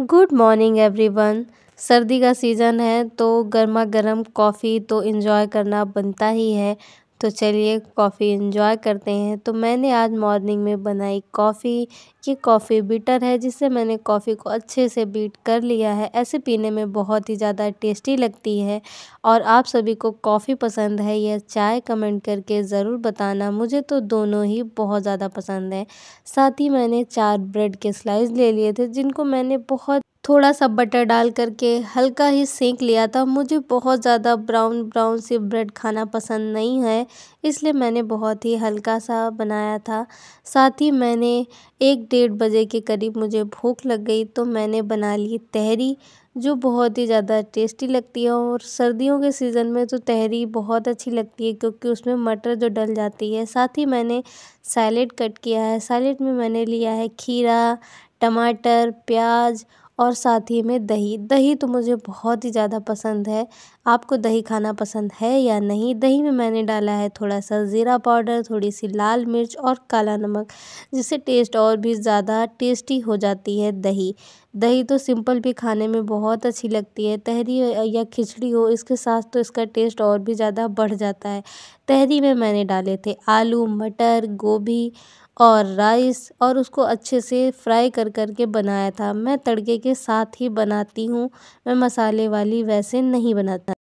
good morning everyone सर्दी का season है तो गर्मा गर्म कॉफ़ी तो इन्जॉय करना बनता ही है तो चलिए कॉफ़ी इन्जॉय करते हैं तो मैंने आज मॉर्निंग में बनाई कॉफ़ी ये कॉफ़ी बीटर है जिससे मैंने कॉफ़ी को अच्छे से बीट कर लिया है ऐसे पीने में बहुत ही ज़्यादा टेस्टी लगती है और आप सभी को कॉफ़ी पसंद है या चाय कमेंट करके ज़रूर बताना मुझे तो दोनों ही बहुत ज़्यादा पसंद है साथ ही मैंने चार ब्रेड के स्लाइस ले लिए थे जिनको मैंने बहुत थोड़ा सा बटर डाल करके हल्का ही सेंक लिया था मुझे बहुत ज़्यादा ब्राउन ब्राउन से ब्रेड खाना पसंद नहीं है इसलिए मैंने बहुत ही हल्का सा बनाया था साथ ही मैंने एक डेढ़ बजे के करीब मुझे भूख लग गई तो मैंने बना ली तहरी जो बहुत ही ज़्यादा टेस्टी लगती है और सर्दियों के सीज़न में तो तहरी बहुत अच्छी लगती है क्योंकि उसमें मटर जो डल जाती है साथ ही मैंने सैलेड कट किया है सैलेड में मैंने लिया है खीरा टमाटर प्याज और साथ ही में दही दही तो मुझे बहुत ही ज़्यादा पसंद है आपको दही खाना पसंद है या नहीं दही में मैंने डाला है थोड़ा सा ज़ीरा पाउडर थोड़ी सी लाल मिर्च और काला नमक जिससे टेस्ट और भी ज़्यादा टेस्टी हो जाती है दही दही तो सिंपल भी खाने में बहुत अच्छी लगती है तहरी या खिचड़ी हो इसके साथ तो इसका टेस्ट और भी ज़्यादा बढ़ जाता है तहरी में मैंने डाले थे आलू मटर गोभी और राइस और उसको अच्छे से फ्राई कर कर के बनाया था मैं तड़के के साथ ही बनाती हूँ मैं मसाले वाली वैसे नहीं बनाता